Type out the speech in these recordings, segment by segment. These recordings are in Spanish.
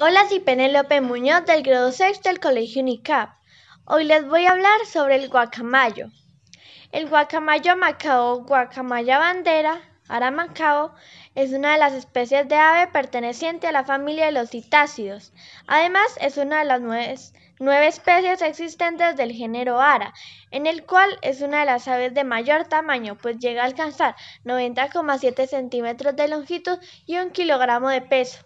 Hola, soy Penélope Muñoz del grado 6 del Colegio UNICAP. Hoy les voy a hablar sobre el guacamayo. El guacamayo macao, guacamaya bandera, aramacao, es una de las especies de ave perteneciente a la familia de los citácidos. Además, es una de las nueve, nueve especies existentes del género ara, en el cual es una de las aves de mayor tamaño, pues llega a alcanzar 90,7 centímetros de longitud y un kilogramo de peso.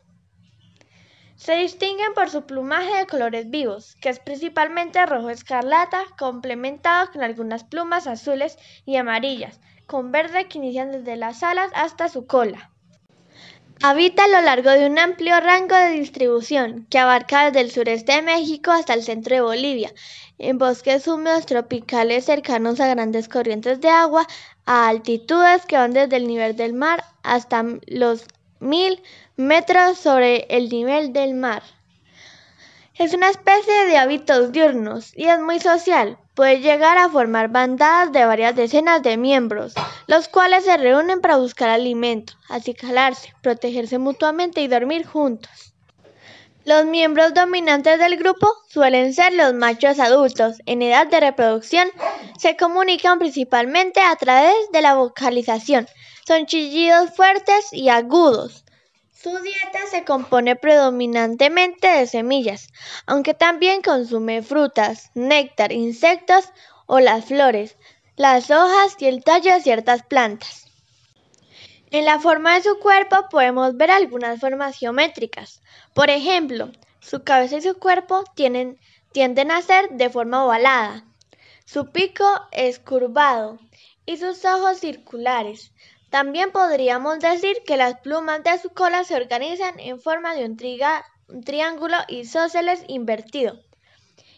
Se distinguen por su plumaje de colores vivos, que es principalmente rojo escarlata, complementado con algunas plumas azules y amarillas, con verde que inician desde las alas hasta su cola. Habita a lo largo de un amplio rango de distribución que abarca desde el sureste de México hasta el centro de Bolivia, en bosques húmedos tropicales cercanos a grandes corrientes de agua, a altitudes que van desde el nivel del mar hasta los mil metros sobre el nivel del mar. Es una especie de hábitos diurnos y es muy social. Puede llegar a formar bandadas de varias decenas de miembros, los cuales se reúnen para buscar alimento, acicalarse, protegerse mutuamente y dormir juntos. Los miembros dominantes del grupo suelen ser los machos adultos en edad de reproducción. Se comunican principalmente a través de la vocalización. Son chillidos fuertes y agudos. Su dieta se compone predominantemente de semillas, aunque también consume frutas, néctar, insectos o las flores, las hojas y el tallo de ciertas plantas. En la forma de su cuerpo podemos ver algunas formas geométricas. Por ejemplo, su cabeza y su cuerpo tienden a ser de forma ovalada. Su pico es curvado y sus ojos circulares. También podríamos decir que las plumas de su cola se organizan en forma de un, triángulo isósceles invertido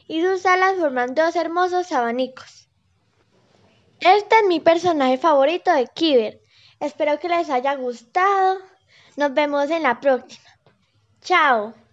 y sus alas forman dos hermosos abanicos. Este es mi personaje favorito de Kiber, Espero que les haya gustado. Nos vemos en la próxima. Chao.